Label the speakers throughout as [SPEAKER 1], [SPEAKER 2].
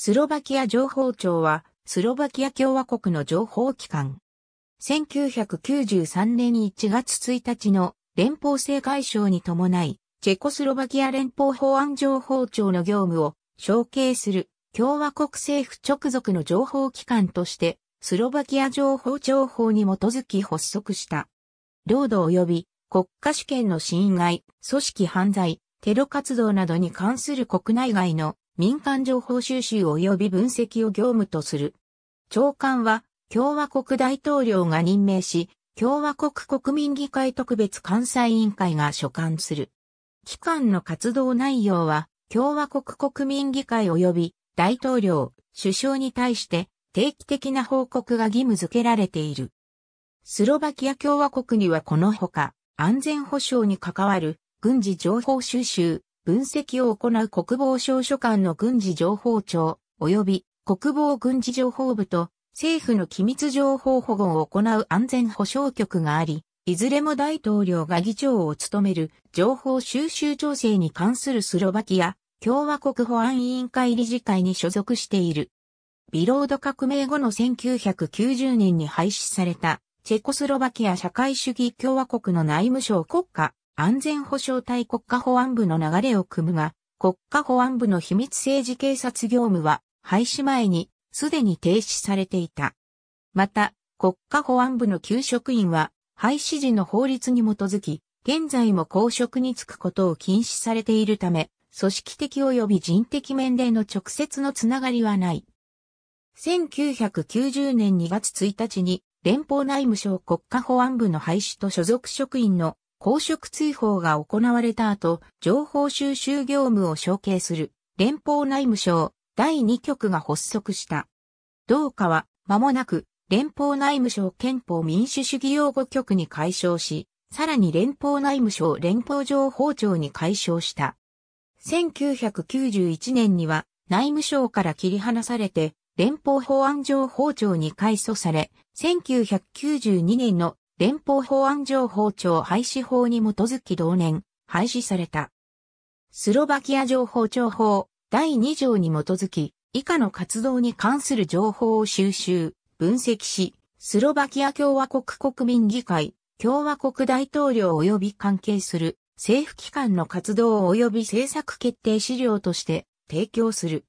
[SPEAKER 1] スロバキア情報庁は、スロバキア共和国の情報機関。1993年1月1日の連邦制解消に伴い、チェコスロバキア連邦保安情報庁の業務を承継する共和国政府直属の情報機関として、スロバキア情報庁法に基づき発足した。領土及び国家主権の侵害、組織犯罪、テロ活動などに関する国内外の民間情報収集及び分析を業務とする。長官は共和国大統領が任命し、共和国国民議会特別監査委員会が所管する。機関の活動内容は、共和国国民議会及び大統領、首相に対して定期的な報告が義務付けられている。スロバキア共和国にはこのほか、安全保障に関わる軍事情報収集、分析を行う国防省所管の軍事情報庁、及び国防軍事情報部と政府の機密情報保護を行う安全保障局があり、いずれも大統領が議長を務める情報収集調整に関するスロバキア共和国保安委員会理事会に所属している。ビロード革命後の1990年に廃止されたチェコスロバキア社会主義共和国の内務省国家安全保障対国家保安部の流れを組むが、国家保安部の秘密政治警察業務は廃止前にすでに停止されていた。また、国家保安部の旧職員は廃止時の法律に基づき、現在も公職に就くことを禁止されているため、組織的及び人的面での直接のつながりはない。1990年2月1日に連邦内務省国家保安部の廃止と所属職員の公職追放が行われた後、情報収集業務を承継する連邦内務省第2局が発足した。同課は間もなく連邦内務省憲法民主主義擁護局に解消し、さらに連邦内務省連邦情報庁に解消した。1991年には内務省から切り離されて連邦法案情報庁に改組され、1992年の連邦保安情報庁廃止法に基づき同年、廃止された。スロバキア情報庁法第2条に基づき、以下の活動に関する情報を収集、分析し、スロバキア共和国国民議会、共和国大統領及び関係する政府機関の活動及び政策決定資料として提供する。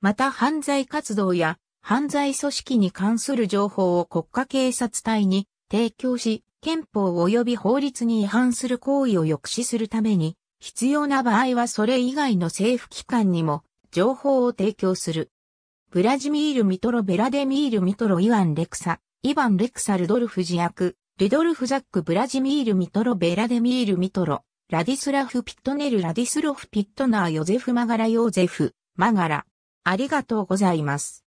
[SPEAKER 1] また犯罪活動や犯罪組織に関する情報を国家警察隊に提供し、憲法及び法律に違反する行為を抑止するために、必要な場合はそれ以外の政府機関にも情報を提供する。ブラジミール・ミトロ・ベラデミール・ミトロ・イワン・レクサ、イァン・レクサ・ルドルフ自役、ルドルフ・ザック・ブラジミール・ミトロ・ベラデミール・ミトロ、ラディスラフ・ピットネル・ラディスロフ・ピットナー・ヨゼフ・マガラ・ヨーゼフ、マガラ。ありがとうございます。